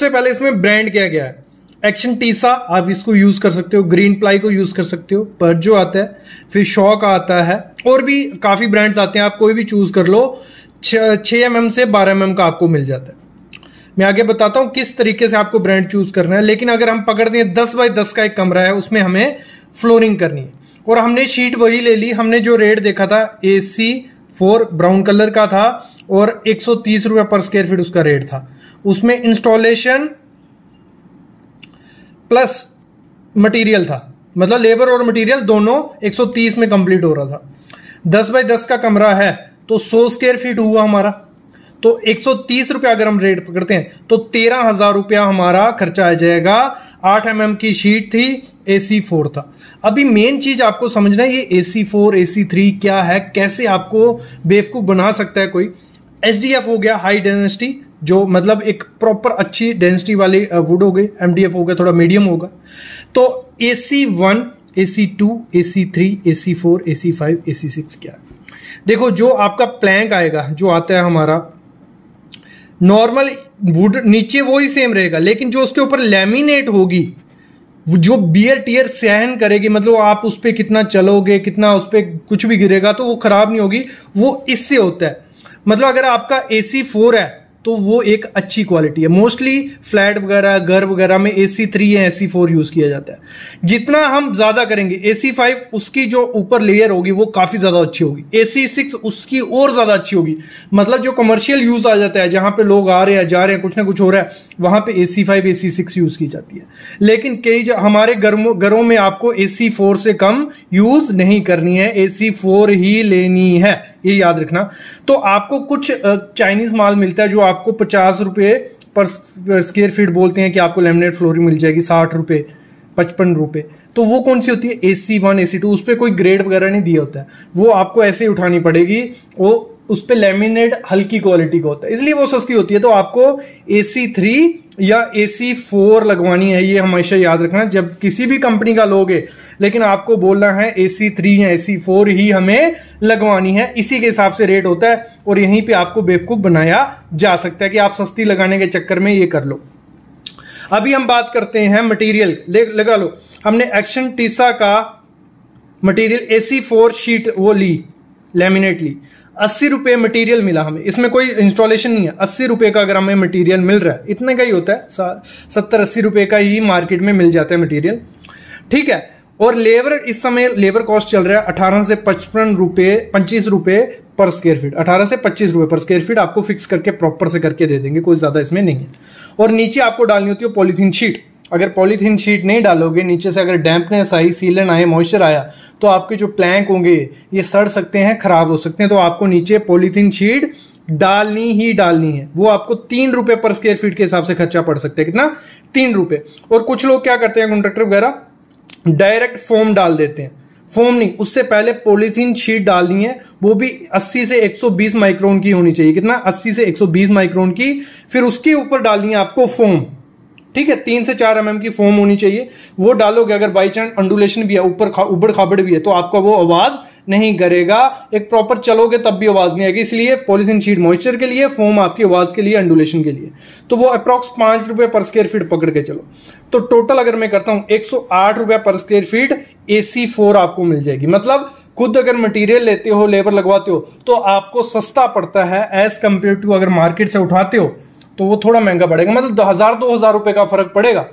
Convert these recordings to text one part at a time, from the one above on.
सबसे पहले इसमें ब्रांड क्या क्या है एक्शन टीसा आप इसको यूज कर सकते हो ग्रीन प्लाई को यूज कर सकते हो जो आता है फिर शॉक आता है और भी काफी ब्रांड्स आते हैं आप कोई भी चूज कर लो छ एम एम से बारह एम एम का आपको मिल जाता है मैं आगे बताता हूं किस तरीके से आपको ब्रांड चूज करना है लेकिन अगर हम पकड़ दें दस बाय दस का एक कमरा है उसमें हमें फ्लोरिंग करनी है और हमने शीट वही ले ली हमने जो रेट देखा था A C four brown colour का था और एक सौ तीस रुपये पर स्क्वायर फीट उसका रेट था उसमें इंस्टॉलेशन प्लस मटेरियल था मतलब लेबर और मटेरियल दोनों 130 में कंप्लीट हो रहा था 10 बाय 10 का कमरा है तो 100 स्क्वायर फीट हुआ हमारा तो एक सौ अगर हम रेट पकड़ते हैं तो तेरह हजार रुपया हमारा खर्चा आ जाएगा 8 एम mm की शीट थी ए सी फोर था अभी मेन चीज आपको समझना है ये ए सी फोर ए थ्री क्या है कैसे आपको बेवकूफ बना सकता है कोई एच हो गया हाई डेंसिटी जो मतलब एक प्रॉपर अच्छी डेंसिटी वाली वुड हो गई एम हो गया थोड़ा मीडियम होगा तो A C one A C two A C three A C four A C five A C six क्या है देखो जो आपका प्लैंक आएगा जो आता है हमारा नॉर्मल वुड नीचे वो ही सेम रहेगा लेकिन जो उसके ऊपर लेमिनेट होगी जो बियर टीयर सहन करेगी मतलब आप उस पर कितना चलोगे कितना उस पर कुछ भी गिरेगा तो वो खराब नहीं होगी वो इससे होता है मतलब अगर आपका ए सी फोर है तो वो एक अच्छी क्वालिटी है मोस्टली फ्लैट वगैरह घर वगैरह में ए सी थ्री या ए सी फोर यूज किया जाता है जितना हम ज्यादा करेंगे ए सी फाइव उसकी जो ऊपर लेयर होगी वो काफी ज्यादा अच्छी होगी ए सी सिक्स उसकी और ज्यादा अच्छी होगी मतलब जो कमर्शियल यूज आ जाता है जहां पे लोग आ रहे हैं जा रहे हैं कुछ ना कुछ हो रहा है वहां पे A C five A C six use की जाती है लेकिन कई हमारे घरों में आपको ए सी फोर से कम यूज नहीं करनी है ए सी फोर ही लेनी है ये याद रखना तो आपको कुछ चाइनीज माल मिलता है जो आपको पचास रुपये पर स्केयर फीट बोलते हैं कि आपको लेमिनेट फ्लोरिंग मिल जाएगी साठ रुपये पचपन रुपये तो वो कौन सी होती है ए C one A C to उस पर कोई ग्रेड वगैरह नहीं दिया होता है वो आपको ऐसे ही उठानी पड़ेगी वो उस पर लेमिनेट हल्की क्वालिटी का होता है इसलिए वो सस्ती होती है तो आपको ए सी थ्री या ए सी फोर लगवानी है ये हमेशा याद रखना जब किसी भी कंपनी का लोगे लेकिन आपको बोलना है ए सी थ्री या ए सी फोर ही हमें लगवानी है इसी के हिसाब से रेट होता है और यहीं पे आपको बेवकूफ़ बनाया जा सकता है कि आप सस्ती लगाने के चक्कर में ये कर लो अभी हम बात करते हैं मटेरियल लगा लो हमने एक्शन टीसा का मटेरियल सी फोर शीट वो ली लेमिनेट ली अस्सी रुपये मटेरियल मिला हमें इसमें कोई इंस्टॉलेशन नहीं है अस्सी रुपये का अगर हमें मटेरियल मिल रहा है इतने का ही होता है सत्तर अस्सी रुपये का ही मार्केट में मिल जाता है मटेरियल ठीक है और लेबर इस समय लेबर कॉस्ट चल रहा है अठारह से पचपन रुपए पच्चीस रुपए पर स्क्वायर फीट अठारह से पच्चीस रुपए पर स्क्वायर फीट आपको फिक्स करके प्रॉपर से करके दे देंगे कोई ज्यादा इसमें नहीं है और नीचे आपको डालनी होती है पॉलीथीन शीट अगर पॉलीथीन शीट नहीं डालोगे नीचे से अगर डैम्पनेस आई सीलन आए मॉइस्चर आया तो आपके जो प्लैंक होंगे ये सड़ सकते हैं खराब हो सकते हैं तो आपको नीचे पॉलीथीन शीट डालनी ही डालनी है वो आपको तीन रुपए पर स्क्वायर फीट के हिसाब से खर्चा पड़ सकता है कितना तीन रुपए और कुछ लोग क्या करते हैं कॉन्ट्रेक्टर वगैरह डायरेक्ट फोम डाल देते हैं फोम नहीं उससे पहले पॉलीथीन शीट डालनी है वो भी 80 से 120 माइक्रोन की होनी चाहिए कितना 80 से 120 माइक्रोन की फिर उसके ऊपर डालनी है आपको फोम ठीक है तीन से चार एम की फोम होनी चाहिए वो डालोगे अगर बाई चांस अंडुलेशन भी है ऊपर खा, उबड़ खाबड़ भी है तो आपका वो आवाज नहीं करेगा एक प्रॉपर चलोगे तब भी आवाज नहीं आएगी इसलिए पॉलिसिन शीट मॉइस्चर के लिए फोम आपकी आवाज के लिए अंडुलेशन के लिए तो वो अप्रॉक्स पांच रुपए पर स्क्वेयर फीट पकड़ के चलो तो टोटल अगर मैं करता हूं एक सौ पर स्क्वेयर फीट एसी फोर आपको मिल जाएगी मतलब खुद अगर मटेरियल लेते हो लेबर लगवाते हो तो आपको सस्ता पड़ता है एज कंपेयर टू अगर मार्केट से उठाते हो तो वो थोड़ा महंगा पड़ेगा मतलब दो हजार दो हजार रुपए का फर्क पड़ेगा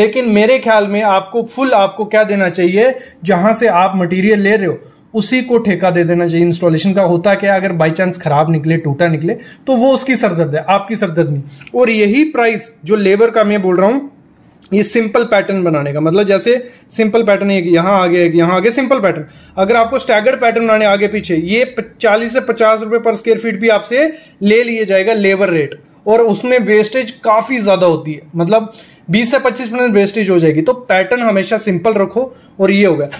लेकिन मेरे ख्याल में आपको फुल आपको क्या देना चाहिए जहां से आप मटेरियल ले रहे हो उसी को ठेका दे देना चाहिए इंस्टॉलेशन का होता क्या अगर बाई चांस खराब निकले टूटा निकले तो वो उसकी सरदर्द है आपकी सरदर्द नहीं और यही प्राइस जो लेबर का मैं बोल रहा हूं ये सिंपल पैटर्न बनाने का मतलब जैसे सिंपल पैटर्न एक आगे एक यहाँ आगे सिंपल पैटर्न अगर आपको स्टैगर्ड पैटर्न बनाने आगे पीछे ये चालीस से पचास रुपए पर स्क्वायर फीट भी आपसे ले लिए जाएगा लेबर रेट और उसमें वेस्टेज काफी ज्यादा होती है मतलब 20 से 25 परसेंट वेस्टेज हो जाएगी तो पैटर्न हमेशा सिंपल रखो और ये होगा